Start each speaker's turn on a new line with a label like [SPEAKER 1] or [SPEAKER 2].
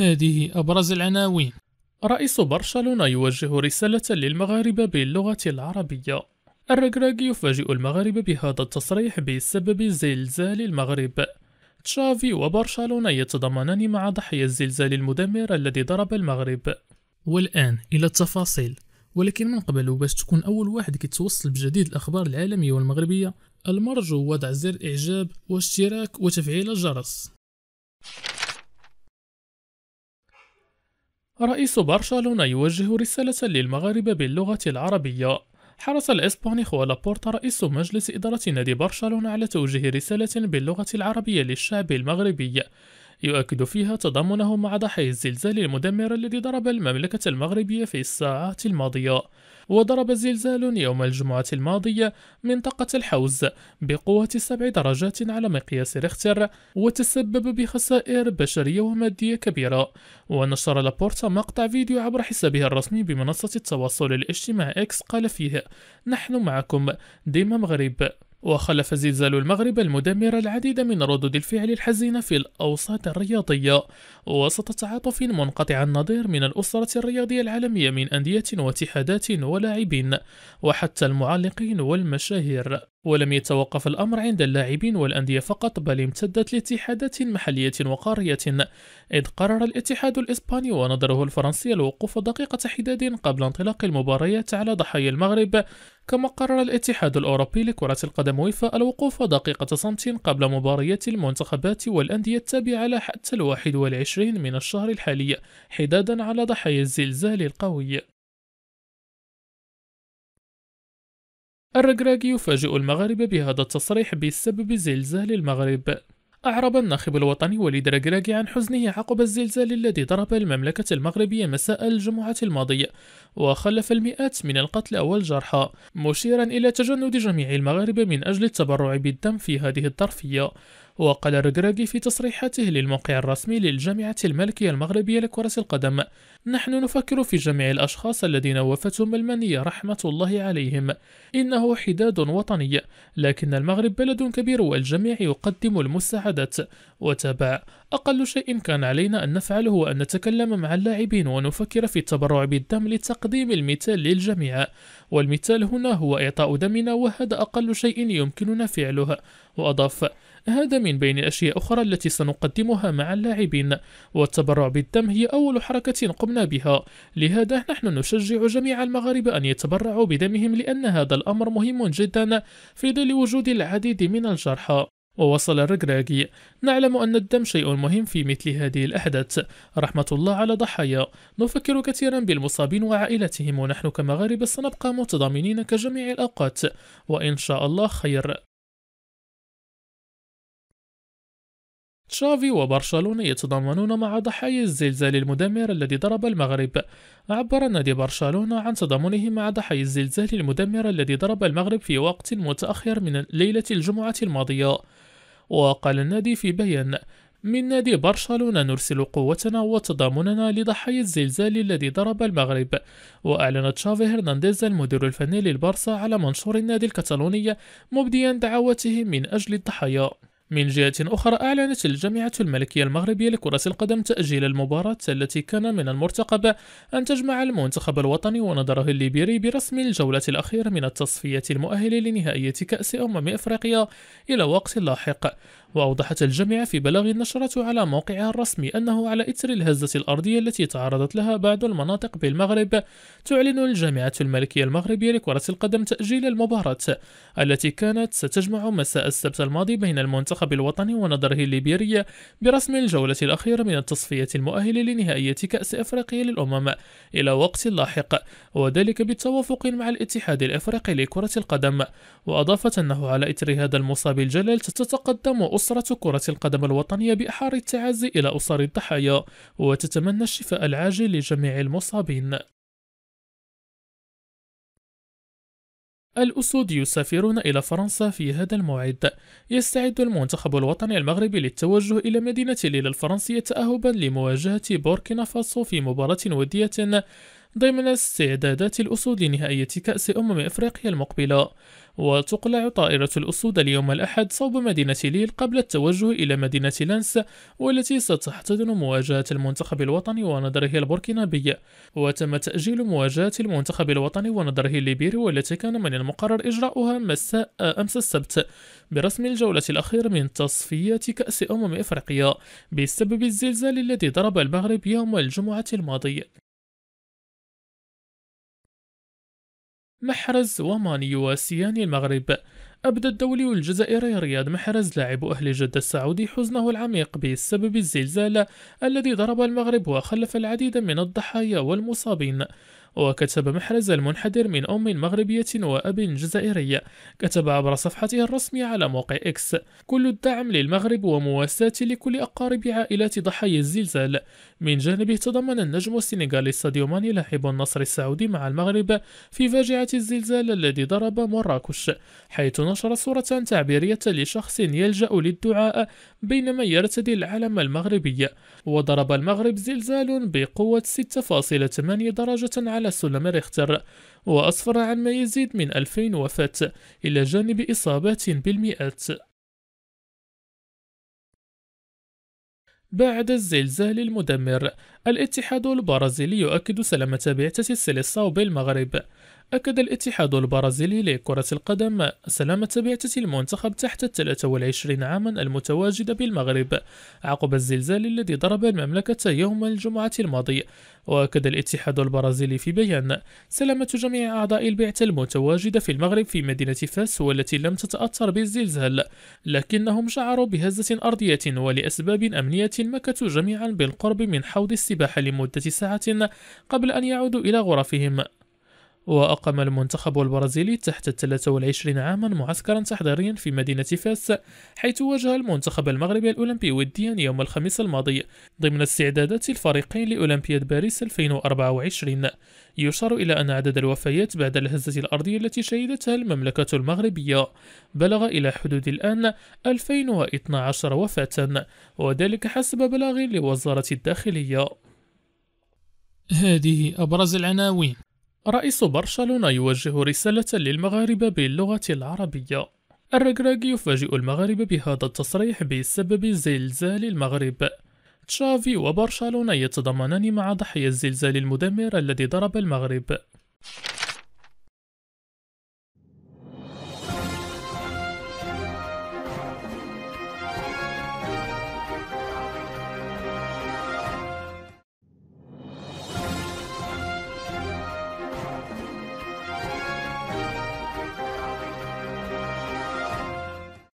[SPEAKER 1] هذه أبرز العناوين رئيس برشلونة يوجه رسالة للمغاربة باللغة العربية الركراكي يفاجئ المغرب بهذا التصريح بسبب زلزال المغرب تشافي وبرشلونة يتضمنان مع ضحية الزلزال المدمر الذي ضرب المغرب والآن إلى التفاصيل ولكن من قبل باش تكون أول واحد كيتوصل بجديد الأخبار العالمية والمغربية المرجو وضع زر إعجاب واشتراك وتفعيل الجرس رئيس برشلونة يوجه رسالة للمغاربة باللغة العربية حرص خوالا بورتا رئيس مجلس إدارة نادي برشلونة على توجيه رسالة باللغة العربية للشعب المغربي يؤكد فيها تضامنه مع ضحايا الزلزال المدمر الذي ضرب المملكة المغربية في الساعات الماضية وضرب زلزال يوم الجمعة الماضية منطقة الحوز بقوة سبع درجات على مقياس ريختر وتسبب بخسائر بشرية ومادية كبيرة ونشر لابورتا مقطع فيديو عبر حسابه الرسمي بمنصة التواصل الاجتماعي اكس قال فيه نحن معكم ديما مغرب وخلف زلزال المغرب المدمر العديد من ردود الفعل الحزينة في الأوساط الرياضية وسط تعاطف منقطع النظير من الأسرة الرياضية العالمية من أندية واتحادات ولاعبين وحتى المعلقين والمشاهير ولم يتوقف الأمر عند اللاعبين والأندية فقط بل امتدت لاتحادات محلية وقارية إذ قرر الاتحاد الإسباني ونظره الفرنسي الوقوف دقيقة حداد قبل انطلاق المباريات على ضحايا المغرب كما قرر الاتحاد الأوروبي لكرة القدم ويفا الوقوف دقيقة صمت قبل مباريات المنتخبات والأندية التابعة حتى الواحد والعشرين من الشهر الحالي حدادا على ضحايا الزلزال القوي الركراكي يفاجئ المغرب بهذا التصريح بسبب زلزال المغرب أعرب الناخب الوطني وليد رجراجي عن حزنه عقب الزلزال الذي ضرب المملكة المغربية مساء الجمعة الماضية وخلف المئات من القتلى والجرحى مشيرا إلى تجند جميع المغاربة من أجل التبرع بالدم في هذه الظرفية وقال الركراكي في تصريحاته للموقع الرسمي للجامعة الملكية المغربية لكرة القدم نحن نفكر في جميع الأشخاص الذين وفتهم المنية رحمة الله عليهم إنه حداد وطني لكن المغرب بلد كبير والجميع يقدم المساعدات وتابع أقل شيء كان علينا أن نفعله هو أن نتكلم مع اللاعبين ونفكر في التبرع بالدم لتقديم المثال للجميع والمثال هنا هو إعطاء دمنا وهذا أقل شيء يمكننا فعله وأضاف هذا من من بين أشياء أخرى التي سنقدمها مع اللاعبين والتبرع بالدم هي أول حركة قمنا بها لهذا نحن نشجع جميع المغاربة أن يتبرعوا بدمهم لأن هذا الأمر مهم جدا في ظل وجود العديد من الجرحى ووصل الرقراقي نعلم أن الدم شيء مهم في مثل هذه الأحداث رحمة الله على ضحايا نفكر كثيرا بالمصابين وعائلتهم ونحن كمغاربة سنبقى متضامنين كجميع الأوقات وإن شاء الله خير تشافي وبرشلونة يتضامنون مع ضحايا الزلزال المدمر الذي ضرب المغرب عبر نادي برشلونة عن تضامنه مع ضحايا الزلزال المدمر الذي ضرب المغرب في وقت متأخر من ليلة الجمعة الماضية وقال النادي في بيان من نادي برشلونة نرسل قوتنا وتضامننا لضحايا الزلزال الذي ضرب المغرب وأعلن تشافي هرنانديز المدير الفني للبرسا على منشور النادي الكتالوني مبديا دعواته من أجل الضحايا من جهة أخرى أعلنت الجامعة الملكية المغربية لكرة القدم تأجيل المباراة التي كان من المرتقب أن تجمع المنتخب الوطني ونظره الليبيري برسم الجولة الأخيرة من التصفية المؤهلة لنهائية كأس أمم أفريقيا إلى وقت لاحق وأوضحت الجامعة في بلاغ نشرته على موقعها الرسمي أنه على إثر الهزة الأرضية التي تعرضت لها بعض المناطق بالمغرب تعلن الجامعة الملكية المغربية لكرة القدم تأجيل المباراة التي كانت ستجمع مساء السبت الماضي بين المنتخب الوطني ونظره الليبيري برسم الجولة الأخيرة من التصفية المؤهلة لنهائية كأس أفريقيا للأمم إلى وقت لاحق وذلك بالتوافق مع الاتحاد الأفريقي لكرة القدم وأضافت أنه على إثر هذا المصاب الجلل تتقدم أسرة كرة القدم الوطنية بإحار التعازي إلى أسر الضحايا وتتمنى الشفاء العاجل لجميع المصابين الأسود يسافرون إلى فرنسا في هذا الموعد يستعد المنتخب الوطني المغربي للتوجه إلى مدينة ليل الفرنسية تأهبا لمواجهة بوركينا فاسو في مباراة ودية ضمن استعدادات الأسود لنهائية كأس أمم إفريقيا المقبلة وتقلع طائرة الأسود اليوم الأحد صوب مدينة ليل قبل التوجه إلى مدينة لانس والتي ستحتضن مواجهة المنتخب الوطني ونظره البوركينابي وتم تأجيل مواجهة المنتخب الوطني ونظره الليبيري والتي كان من المقرر إجراؤها مساء أمس السبت برسم الجولة الأخيرة من تصفيات كأس أمم إفريقيا بسبب الزلزال الذي ضرب المغرب يوم الجمعة الماضي محرز وماني وسياني المغرب أبدى الدولي الجزائري رياض محرز لاعب أهل جدة السعودي حزنه العميق بسبب الزلزال الذي ضرب المغرب وخلف العديد من الضحايا والمصابين وكتب محرز المنحدر من أم مغربية وأب جزائري كتب عبر صفحته الرسمية على موقع إكس كل الدعم للمغرب ومواساة لكل أقارب عائلات ضحايا الزلزال من جانبه تضمن النجم السنغالي ساديو ماني لاعب النصر السعودي مع المغرب في فاجعة الزلزال الذي ضرب مراكش حيث نشر صورة تعبيرية لشخص يلجأ للدعاء بينما يرتدي العلم المغربي وضرب المغرب زلزال بقوة 6.8 درجة على السلم ريختر وأسفر عن ما يزيد من 2000 وفاة إلى جانب إصابات بالمئات بعد الزلزال المدمر الاتحاد البرازيلي يؤكد سلامة بعثة السليساو بالمغرب أكد الاتحاد البرازيلي لكرة القدم سلامة بعثة المنتخب تحت 23 عاما المتواجدة بالمغرب عقب الزلزال الذي ضرب المملكة يوم الجمعة الماضي وأكد الاتحاد البرازيلي في بيان سلامة جميع أعضاء البعثة المتواجدة في المغرب في مدينة فاس والتي لم تتأثر بالزلزال لكنهم شعروا بهزة أرضية ولأسباب أمنية مكثوا جميعا بالقرب من حوض السباحة لمدة ساعة قبل أن يعودوا إلى غرفهم وأقام المنتخب البرازيلي تحت 23 عاما معسكرا تحضيريا في مدينة فاس حيث واجه المنتخب المغربي الأولمبي وديا يوم الخميس الماضي ضمن استعدادات الفريقين لأولمبياد باريس 2024 يشار إلى أن عدد الوفيات بعد الهزة الأرضية التي شهدتها المملكة المغربية بلغ إلى حدود الآن 2012 وفاة وذلك حسب بلاغ لوزارة الداخلية هذه أبرز العناوين رئيس برشلونة يوجه رسالة للمغاربة باللغة العربية الرجراج يفاجئ المغاربة بهذا التصريح بسبب زلزال المغرب تشافي وبرشلونة يتضمنان مع ضحية الزلزال المدمر الذي ضرب المغرب